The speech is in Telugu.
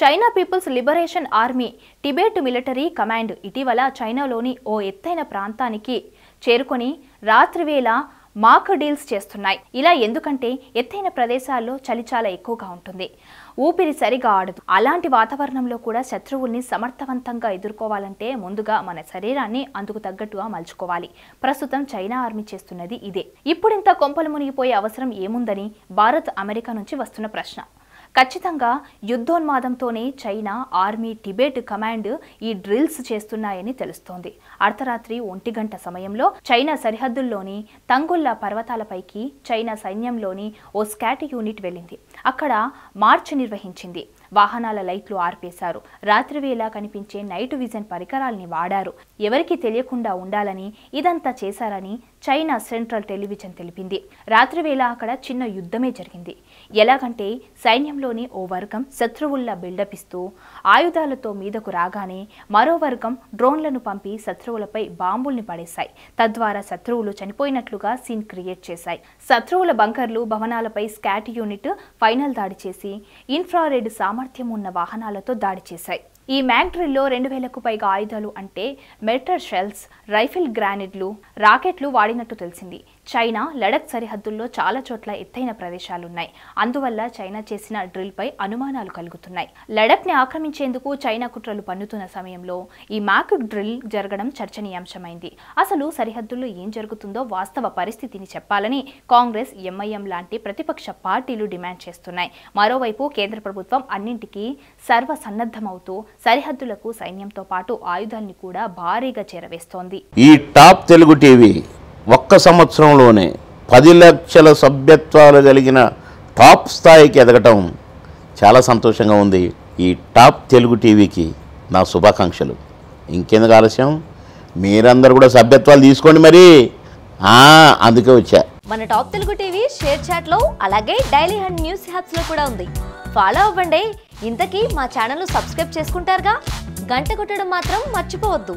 China people's liberation army Tibet military command ఇటీవల చైనాలోని ఓ ఎత్తైన ప్రాంతానికి చేరుకొని రాత్రివేళ మాక్ డీల్స్ చేస్తున్నాయి ఇలా ఎందుకంటే ఎత్తైన ప్రదేశాల్లో చలి చాలా ఎక్కువగా ఉంటుంది ఊపిరి సరిగా ఆడదు అలాంటి వాతావరణంలో కూడా శత్రువుల్ని సమర్థవంతంగా ఎదుర్కోవాలంటే ముందుగా మన శరీరాన్ని అందుకు తగ్గట్టుగా మలుచుకోవాలి ప్రస్తుతం చైనా ఆర్మీ చేస్తున్నది ఇదే ఇప్పుడింత కొంపలు మునిగిపోయే అవసరం ఏముందని భారత్ అమెరికా నుంచి వస్తున్న ప్రశ్న ఖచ్చితంగా యుద్ధోన్మాదంతోనే చైనా ఆర్మీ టిబెట్ కమాండ్ ఈ డ్రిల్స్ చేస్తున్నాయని తెలుస్తోంది అర్ధరాత్రి ఒంటి గంట సమయంలో చైనా సరిహద్దుల్లోని తంగుల్లా పర్వతాలపైకి చైనా సైన్యంలోని ఓ స్కాట్ యూనిట్ వెళ్ళింది అక్కడ మార్చ్ నిర్వహించింది వాహనాల లైట్లు ఆర్పేశారు రాత్రి వేళ కనిపించే నైట్ విజన్ పరికరాల్ని వాడారు ఎవరికి తెలియకుండా ఉండాలని ఇదంతా చేశారని చైనా సెంట్రల్ టెలివిజన్ తెలిపింది రాత్రివేళ అక్కడ చిన్న యుద్ధమే జరిగింది ఎలాగంటే సైన్యంలోని ఓ వర్గం శత్రువుల్లా బిల్డప్ ఇస్తూ ఆయుధాలతో మీదకు రాగానే మరో వర్గం డ్రోన్లను పంపి శత్రువులపై బాంబుల్ని పడేశాయి తద్వారా శత్రువులు చనిపోయినట్లుగా సీన్ క్రియేట్ చేశాయి శత్రువుల బంకర్లు భవనాలపై స్కాట్ యూనిట్ ఫైనల్ దాడి చేసి ఇన్ఫ్రారెడ్ సామ సామర్థ్యం ఉన్న వాహనాలతో దాడి చేశాయి ఈ మ్యాగ్డ్రిల్లో రెండు వేలకు పైగా ఆయుధాలు అంటే మెటర్ షెల్స్ రైఫిల్ గ్రానేడ్లు రాకెట్లు వాడినట్టు తెలిసింది చైనా లడక్ సరిహద్దుల్లో చాలా చోట్ల ఎత్తైన ప్రదేశాలున్నాయి అందువల్ల చైనా చేసిన డ్రిల్పై అనుమానాలు కలుగుతున్నాయి లడక్ని ఆక్రమించేందుకు చైనా కుట్రలు పన్నుతున్న సమయంలో ఈ మ్యాక్ డ్రిల్ జరగడం చర్చనీయాంశమైంది అసలు సరిహద్దుల్లో ఏం జరుగుతుందో వాస్తవ పరిస్థితిని చెప్పాలని కాంగ్రెస్ ఎంఐఎం లాంటి ప్రతిపక్ష పార్టీలు డిమాండ్ చేస్తున్నాయి మరోవైపు కేంద్ర ప్రభుత్వం అన్నింటికీ సర్వసన్నద్ధమవుతూ సరిహద్దులకు సైన్యంతో పాటు ఆయుధాల్ని కూడా భారీగా చేరవేస్తోంది ఈ టాప్ తెలుగు టీవీ ఒక్క సంవత్సరంలోనే పది లక్షల సభ్యత్వాలు కలిగిన టాప్ స్థాయికి ఎదగటం చాలా సంతోషంగా ఉంది ఈ టాప్ తెలుగు టీవీకి నా శుభాకాంక్షలు ఇంకెందుకు ఆలస్యం మీరందరూ కూడా సభ్యత్వాలు తీసుకోండి మరి అందుకే వచ్చా మన టాప్ తెలుగు టీవీ షేర్ చాట్లో అలాగే డైలీ హండ్ న్యూస్ లో కూడా ఉంది ఫాలో అవ్వండి ఇంతకీ మా ఛానల్ సబ్స్క్రైబ్ చేసుకుంటారుగా గంట కొట్టడం మాత్రం మర్చిపోవద్దు